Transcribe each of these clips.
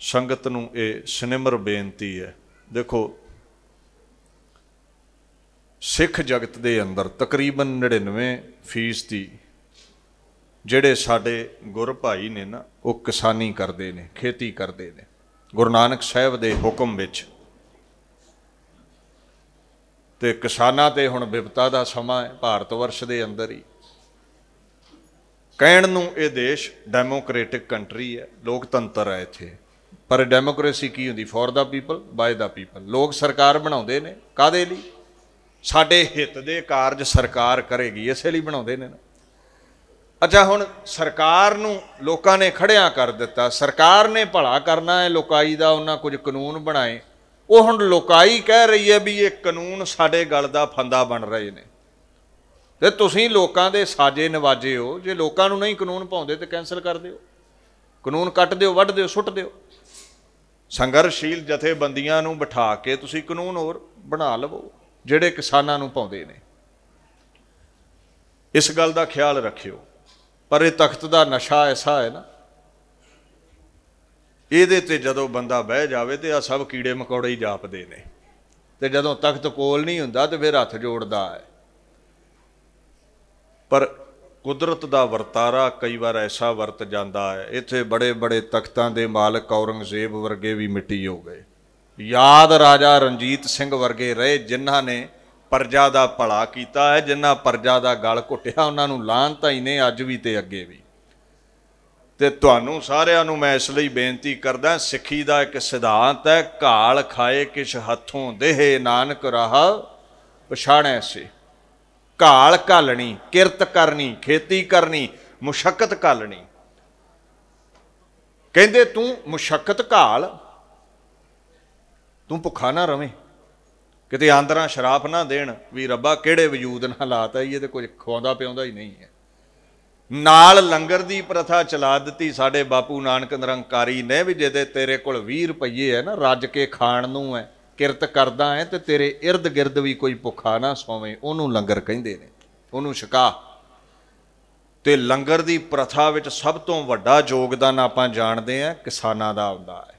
ਸੰਗਤ ਨੂੰ ਇਹ ਸਿਨੇਮਰ ਬੇਨਤੀ ਹੈ ਦੇਖੋ ਸਿੱਖ ਜਗਤ ਦੇ ਅੰਦਰ ਤਕਰੀਬਨ 99% ਦੀ ਜਿਹੜੇ ਸਾਡੇ ਗੁਰ ਭਾਈ ਨੇ ਨਾ ਉਹ ਕਿਸਾਨੀ ਕਰਦੇ ਨੇ ਖੇਤੀ ਕਰਦੇ ਨੇ ਗੁਰੂ ਨਾਨਕ ਸਾਹਿਬ ਦੇ ਹੁਕਮ ਵਿੱਚ ਤੇ ਕਿਸਾਨਾਂ ਤੇ ਹੁਣ ਵਿਪਤਾ ਦਾ ਸਮਾਂ ਹੈ ਭਾਰਤ ਵਰਸ਼ ਦੇ ਅੰਦਰ ਹੀ ਕਹਿਣ ਨੂੰ ਇਹ ਦੇਸ਼ ਡੈਮੋਕ੍ਰੈਟਿਕ ਕੰਟਰੀ ਹੈ ਲੋਕਤੰਤਰ ਹੈ ਇੱਥੇ ਪਰ ਡੈਮੋਕ੍ਰੇਸੀ ਕੀ ਹੁੰਦੀ for the people by the people ਲੋਕ ਸਰਕਾਰ ਬਣਾਉਂਦੇ ਨੇ ਕਾਦੇ ਲਈ ਸਾਡੇ ਹਿੱਤ ਦੇ ਕਾਰਜ ਸਰਕਾਰ ਕਰੇਗੀ ਇਸੇ ਲਈ ਬਣਾਉਂਦੇ ਨੇ ਨਾ ਅੱਛਾ ਹੁਣ ਸਰਕਾਰ ਨੂੰ ਲੋਕਾਂ ਨੇ ਖੜਿਆ ਕਰ ਦਿੱਤਾ ਸਰਕਾਰ ਨੇ ਭਲਾ ਕਰਨਾ ਹੈ ਲੋਕਾਈ ਦਾ ਉਹਨਾਂ ਕੁਝ ਕਾਨੂੰਨ ਬਣਾਏ ਉਹ ਹੁਣ ਲੋਕਾਈ ਕਹਿ ਰਹੀ ਹੈ ਵੀ ਇਹ ਕਾਨੂੰਨ ਸਾਡੇ ਗਲ ਦਾ ਫੰਦਾ ਬਣ ਰਹੇ ਨੇ ਤੇ ਤੁਸੀਂ ਲੋਕਾਂ ਦੇ ਸਾਜੇ ਨਵਾਜੇ ਹੋ ਜੇ ਲੋਕਾਂ ਨੂੰ ਨਹੀਂ ਕਾਨੂੰਨ ਪਾਉਂਦੇ ਤੇ ਕੈਨਸਲ ਕਰ ਦਿਓ ਕਾਨੂੰਨ ਕੱਟ ਦਿਓ ਵੱਢ ਦਿਓ ਸੁੱਟ ਦਿਓ ਸੰਘਰਸ਼ੀਲ ਜਥੇਬੰਦੀਆਂ ਨੂੰ ਬਿਠਾ ਕੇ ਤੁਸੀਂ ਕਾਨੂੰਨ ਹੋਰ ਬਣਾ ਲਵੋ ਜਿਹੜੇ ਕਿਸਾਨਾਂ ਨੂੰ ਪਾਉਂਦੇ ਨੇ ਇਸ ਗੱਲ ਦਾ ਖਿਆਲ ਰੱਖਿਓ ਪਰ ਇਹ ਤਖਤ ਦਾ ਨਸ਼ਾ ਐਸਾ ਹੈ ਨਾ ਇਹਦੇ ਤੇ ਜਦੋਂ ਬੰਦਾ ਬਹਿ ਜਾਵੇ ਤੇ ਆ ਸਭ ਕੀੜੇ ਮਕੌੜੇ ਹੀ ਜਾਪਦੇ ਨੇ ਤੇ ਜਦੋਂ ਤਖਤ ਕੋਲ ਨਹੀਂ ਹੁੰਦਾ ਤੇ ਫਿਰ ਹੱਥ ਜੋੜਦਾ ਹੈ ਪਰ ਕੁਦਰਤ ਦਾ ਵਰਤਾਰਾ ਕਈ ਵਾਰ ਐਸਾ ਵਰਤ ਜਾਂਦਾ ਹੈ ਇੱਥੇ ਬੜੇ ਬੜੇ ਤਖਤਾਂ ਦੇ ਮਾਲਕ ਔਰੰਗਜ਼ੇਬ ਵਰਗੇ ਵੀ ਮਿੱਟੀ ਹੋ ਗਏ ਯਾਦ ਰਾਜਾ ਰਣਜੀਤ ਸਿੰਘ ਵਰਗੇ ਰਹੇ ਜਿਨ੍ਹਾਂ ਨੇ ਪਰਜਾ ਦਾ ਭਲਾ ਕੀਤਾ ਹੈ ਜਿਨ੍ਹਾਂ ਪਰਜਾ ਦਾ ਗਲ ਘੁੱਟਿਆ ਉਹਨਾਂ ਨੂੰ ਲਾਂਤਾ ਹੀ ਨੇ ਅੱਜ ਵੀ ਤੇ ਅੱਗੇ ਵੀ ਤੇ ਤੁਹਾਨੂੰ ਸਾਰਿਆਂ ਨੂੰ ਮੈਂ ਇਸ ਲਈ ਬੇਨਤੀ ਕਰਦਾ ਸਿੱਖੀ ਦਾ ਇੱਕ ਸਿਧਾਂਤ ਹੈ ਘਾਲ ਖਾਏ ਕਿਛ ਹੱਥੋਂ ਦੇਹ ਨਾਨਕ ਰਹਾ ਪਛਾਣੈ ਸੇ ਘਾਲ ਘਾਲਣੀ ਕਿਰਤ ਕਰਨੀ ਖੇਤੀ ਕਰਨੀ ਮੁਸ਼ਕਤ ਘਾਲਣੀ ਕਹਿੰਦੇ ਤੂੰ ਮੁਸ਼ਕਤ ਘਾਲ ਤੂੰ ਭੁੱਖਾ ਨਾ ਰਵੇਂ ਕਿਤੇ ਆਂਦਰਾਂ ਸ਼ਰਾਪ ਨਾ ਦੇਣ ਵੀ ਰੱਬਾ ਕਿਹੜੇ ਵਜੂਦ ਨਾਲ ਲਾਤਾ ਇਹ ਤੇ ਕੁਝ ਖਵਾਉਂਦਾ ਪਿਉਂਦਾ ਹੀ ਨਹੀਂ ਹੈ ਨਾਲ ਲੰਗਰ ਦੀ ਪ੍ਰਥਾ ਚਲਾ ਦਿੱਤੀ ਸਾਡੇ ਬਾਪੂ ਨਾਨਕ ਨਿਰੰਕਾਰੀ ਨੇ ਵੀ ਜਿਹਦੇ ਤੇਰੇ ਕੋਲ 20 ਰੁਪਏ ਹੈ ਨਾ ਰੱਜ ਕੇ ਖਾਣ ਨੂੰ ਹੈ ਕਿਰਤ ਕਰਦਾ ਹੈ ਤੇ ਤੇਰੇ ird gird ਵੀ ਕੋਈ ਭੁੱਖਾ ਨਾ ਸੋਵੇ ਉਹਨੂੰ ਲੰਗਰ ਕਹਿੰਦੇ ਨੇ ਉਹਨੂੰ ਸ਼ਕਾ ਤੇ ਲੰਗਰ ਦੀ ਪ੍ਰਥਾ ਵਿੱਚ ਸਭ ਤੋਂ ਵੱਡਾ ਯੋਗਦਾਨ ਆਪਾਂ ਜਾਣਦੇ ਆ ਕਿਸਾਨਾਂ ਦਾ ਆਉਂਦਾ ਹੈ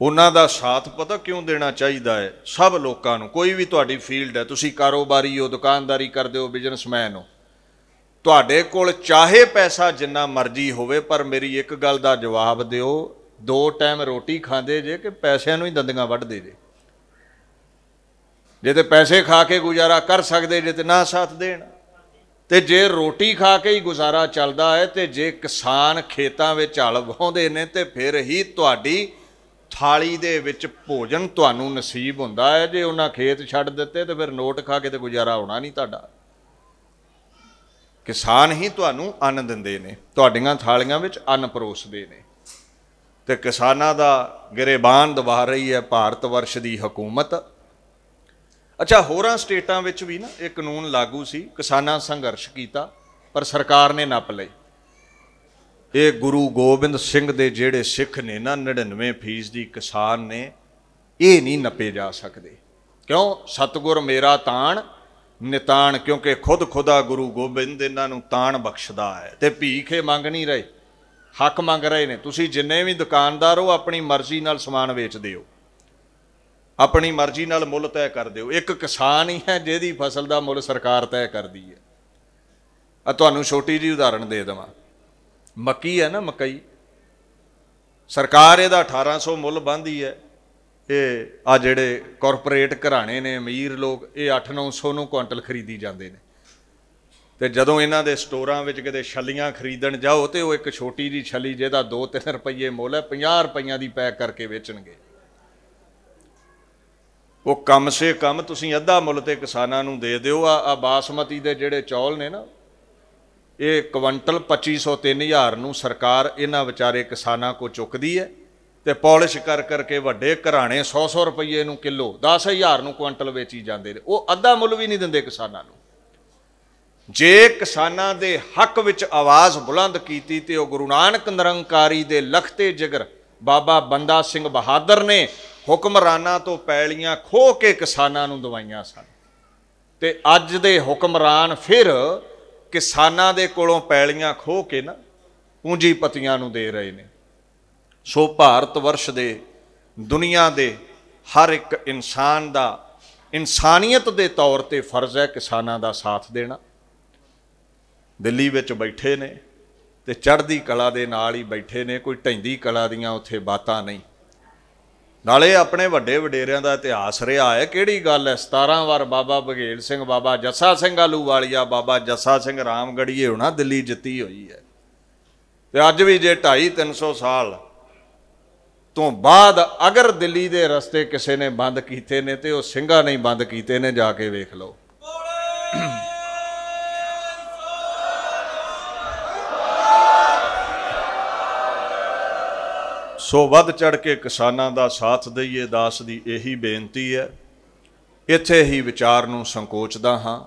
ਉਹਨਾਂ ਦਾ ਸਾਥ ਪਤਾ ਕਿਉਂ ਦੇਣਾ ਚਾਹੀਦਾ ਹੈ ਸਭ ਲੋਕਾਂ ਨੂੰ ਕੋਈ ਵੀ ਤੁਹਾਡੀ ਫੀਲਡ ਹੈ ਤੁਸੀਂ ਕਾਰੋਬਾਰੀ ਹੋ ਦੁਕਾਨਦਾਰੀ ਕਰਦੇ ਹੋ ਬਿਜ਼ਨਸਮੈਨ ਹੋ ਤੁਹਾਡੇ ਕੋਲ ਚਾਹੇ ਪੈਸਾ ਜਿੰਨਾ ਮਰਜ਼ੀ ਹੋਵੇ ਪਰ ਮੇਰੀ ਇੱਕ ਗੱਲ ਦਾ ਜਵਾਬ ਦਿਓ ਦੋ ਟਾਈਮ ਰੋਟੀ ਖਾਂਦੇ ਜੇ ਕਿ ਪੈਸਿਆਂ ਨੂੰ ਹੀ ਦੰਦੀਆਂ ਵੱਢਦੇ ਜੇ ਜੇ ਤੇ ਪੈਸੇ ਖਾ ਕੇ ਗੁਜ਼ਾਰਾ ਕਰ ਸਕਦੇ ਜੇ ਤੇ ਨਾ ਸਾਥ ਦੇਣ ਤੇ ਜੇ ਰੋਟੀ ਖਾ ਕੇ ਹੀ ਗੁਜ਼ਾਰਾ ਚੱਲਦਾ ਹੈ ਤੇ ਜੇ ਕਿਸਾਨ ਖੇਤਾਂ ਵਿੱਚ ਹਲ ਵਾਉਂਦੇ ਨੇ ਤੇ ਫਿਰ ਹੀ ਤੁਹਾਡੀ ਥਾਲੀ ਦੇ ਵਿੱਚ ਭੋਜਨ ਤੁਹਾਨੂੰ ਨਸੀਬ ਹੁੰਦਾ ਹੈ ਜੇ ਉਹਨਾਂ ਖੇਤ ਛੱਡ ਦਿੱਤੇ ਤੇ ਫਿਰ ਨੋਟ ਖਾ ਕੇ ਤੇ ਗੁਜ਼ਾਰਾ ਹੋਣਾ ਨਹੀਂ ਤੁਹਾਡਾ ਕਿਸਾਨ ਹੀ ਤੁਹਾਨੂੰ ਅੰਨ ਦਿੰਦੇ ਨੇ ਤੁਹਾਡੀਆਂ ਥਾਲੀਆਂ ਵਿੱਚ ਅੰਨ ਪਰੋਸਦੇ ਨੇ ਤੇ ਕਿਸਾਨਾਂ ਦਾ ਗਰੇਬਾਨ ਦਬਾ ਰਹੀ ਹੈ ਭਾਰਤ ਵਰਸ਼ ਦੀ ਹਕੂਮਤ ਅੱਛਾ ਹੋਰਾਂ ਸਟੇਟਾਂ ਵਿੱਚ ਵੀ ਨਾ ਇਹ ਕਾਨੂੰਨ ਲਾਗੂ ਸੀ ਕਿਸਾਨਾਂ ਸੰਘਰਸ਼ ਕੀਤਾ ਪਰ ਸਰਕਾਰ ਨੇ ਨੱਪ ਲਈ ਇਹ ਗੁਰੂ ਗੋਬਿੰਦ ਸਿੰਘ ਦੇ ਜਿਹੜੇ ਸਿੱਖ ਨੇ ਨਾ 99% ਦੀ ਕਿਸਾਨ ਨੇ ਇਹ ਨਹੀਂ ਨੱਪੇ ਜਾ ਸਕਦੇ ਕਿਉਂ ਸਤਗੁਰ ਮੇਰਾ ਤਾਣ ਨਿਤਾਣ ਕਿਉਂਕਿ ਖੁਦ ਖੁਦਾ ਗੁਰੂ ਗੋਬਿੰਦ ਇਹਨਾਂ ਨੂੰ ਤਾਣ ਬਖਸ਼ਦਾ ਹੈ ਤੇ ਭੀਖੇ ਮੰਗ ਨਹੀਂ ਰਹੇ ਹੱਕ ਮੰਗ ਰਹੇ ਨੇ ਤੁਸੀਂ ਜਿੰਨੇ ਵੀ ਦੁਕਾਨਦਾਰ ਹੋ ਆਪਣੀ ਮਰਜ਼ੀ ਨਾਲ ਸਮਾਨ ਵੇਚਦੇ ਹੋ ਆਪਣੀ ਮਰਜ਼ੀ ਨਾਲ ਮੁੱਲ ਤੈਅ ਕਰਦੇ ਹੋ ਇੱਕ ਕਿਸਾਨ ਹੀ ਹੈ ਜਿਹਦੀ ਫਸਲ ਦਾ ਮੁੱਲ ਸਰਕਾਰ ਤੈਅ ਕਰਦੀ ਹੈ ਆ ਤੁਹਾਨੂੰ ਛੋਟੀ ਜੀ ਉਦਾਹਰਣ ਦੇ ਦਵਾਂ ਮੱਕੀ ਹੈ ਨਾ ਮਕਈ ਸਰਕਾਰ ਇਹਦਾ 1800 ਮੁੱਲ ਬੰਦੀ ਹੈ ਇਹ ਆ ਜਿਹੜੇ ਕਾਰਪੋਰੇਟ ਘਰਾਣੇ ਨੇ ਅਮੀਰ ਲੋਕ ਇਹ 8-900 ਨੂੰ ਕੁਇੰਟਲ ਖਰੀਦੀ ਜਾਂਦੇ ਨੇ ਤੇ ਜਦੋਂ ਇਹਨਾਂ ਦੇ ਸਟੋਰਾਂ ਵਿੱਚ ਕਿਤੇ ਛਲੀਆਂ ਖਰੀਦਣ ਜਾਓ ਤੇ ਉਹ ਇੱਕ ਛੋਟੀ ਜੀ ਛਲੀ ਜਿਹਦਾ 2-3 ਰੁਪਏ ਮੁੱਲ ਹੈ 50 ਰੁਪਈਆਂ ਦੀ ਪੈਕ ਕਰਕੇ ਵੇਚਣਗੇ ਉਹ ਕਮ ਸੇ ਕਮ ਤੁਸੀਂ ਅੱਧਾ ਮੁੱਲ ਤੇ ਕਿਸਾਨਾਂ ਨੂੰ ਦੇ ਦਿਓ ਆ ਆ ਬਾਸਮਤੀ ਦੇ ਜਿਹੜੇ ਚੌਲ ਨੇ ਨਾ ਇਹ ਕੁਇੰਟਲ 2500 3000 ਨੂੰ ਸਰਕਾਰ ਇਹਨਾਂ ਵਿਚਾਰੇ ਕਿਸਾਨਾਂ ਕੋ ਚੁੱਕਦੀ ਹੈ ਤੇ ਪਾਲਿਸ਼ ਕਰ ਕਰਕੇ ਵੱਡੇ ਘਰਾਣੇ 100-100 ਰੁਪਏ ਨੂੰ ਕਿਲੋ 10000 ਨੂੰ ਕੁਇੰਟਲ ਵੇਚੀ ਜਾਂਦੇ ਨੇ ਉਹ ਅੱਧਾ ਮੁੱਲ ਵੀ ਨਹੀਂ ਦਿੰਦੇ ਕਿਸਾਨਾਂ ਨੂੰ ਜੇ ਕਿਸਾਨਾਂ ਦੇ ਹੱਕ ਵਿੱਚ ਆਵਾਜ਼ ਬੁਲੰਦ ਕੀਤੀ ਤੇ ਉਹ ਗੁਰੂ ਨਾਨਕ ਨਿਰੰਕਾਰੀ ਦੇ ਲਖਤੇ ਜਿਗਰ ਬਾਬਾ ਬੰਦਾ ਸਿੰਘ ਬਹਾਦਰ ਨੇ ਹੁਕਮਰਾਨਾਂ ਤੋਂ ਪੈਲੀਆਂ ਖੋਹ ਕੇ ਕਿਸਾਨਾਂ ਨੂੰ ਦਵਾਈਆਂ ਸਨ ਤੇ ਅੱਜ ਦੇ ਹੁਕਮਰਾਨ ਫਿਰ ਕਿਸਾਨਾਂ ਦੇ ਕੋਲੋਂ ਪੈਲੀਆਂ ਖੋਹ ਕੇ ਨਾ ਪੂੰਜੀਪਤੀਆਂ ਨੂੰ ਦੇ ਰਹੇ ਨੇ ਸੋ ਭਾਰਤ ਵਰਸ਼ ਦੇ ਦੁਨੀਆ ਦੇ ਹਰ ਇੱਕ ਇਨਸਾਨ ਦਾ ਇਨਸਾਨੀਅਤ ਦੇ ਤੌਰ ਤੇ ਫਰਜ਼ ਹੈ ਕਿਸਾਨਾਂ ਦਾ ਸਾਥ ਦੇਣਾ ਦਿੱਲੀ ਵਿੱਚ ਬੈਠੇ ਨੇ ਤੇ ਚੜ੍ਹਦੀ ਕਲਾ ਦੇ ਨਾਲ ਹੀ ਬੈਠੇ ਨੇ ਕੋਈ ਢੈਂਦੀ ਕਲਾ ਦੀਆਂ ਉੱਥੇ ਬਾਤਾਂ ਨਹੀਂ ਨਾਲੇ ਆਪਣੇ ਵੱਡੇ ਵਡੇਰਿਆਂ ਦਾ ਇਤਿਹਾਸ ਰਿਹਾ ਹੈ ਕਿਹੜੀ ਗੱਲ ਹੈ 17 ਵਾਰ ਬਾਬਾ ਬਗੇਲ ਸਿੰਘ ਬਾਬਾ ਜੱਸਾ ਸਿੰਘ ਆਲੂਵਾਲੀਆ ਬਾਬਾ ਜੱਸਾ ਸਿੰਘ ਰਾਮਗੜੀਏ ਹੋਣਾ ਦਿੱਲੀ ਜਿੱਤੀ ਹੋਈ ਹੈ ਤੇ ਅੱਜ ਵੀ ਜੇ 2.5 300 ਸਾਲ ਤੋਂ ਬਾਅਦ ਅਗਰ ਦਿੱਲੀ ਦੇ ਰਸਤੇ ਕਿਸੇ ਨੇ ਬੰਦ ਕੀਤੇ ਨੇ ਤੇ ਉਹ ਸਿੰਘਾਂ ਨਹੀਂ ਬੰਦ ਕੀਤੇ ਨੇ ਜਾ ਕੇ ਵੇਖ ਲਓ ਸੋ ਵੱਧ ਚੜ ਕੇ ਕਿਸਾਨਾਂ ਦਾ ਸਾਥ ਦਈਏ ਦਾਸ ਦੀ ਇਹੀ ਬੇਨਤੀ ਹੈ ਇੱਥੇ ਹੀ ਵਿਚਾਰ ਨੂੰ ਸੰਕੋਚਦਾ ਹਾਂ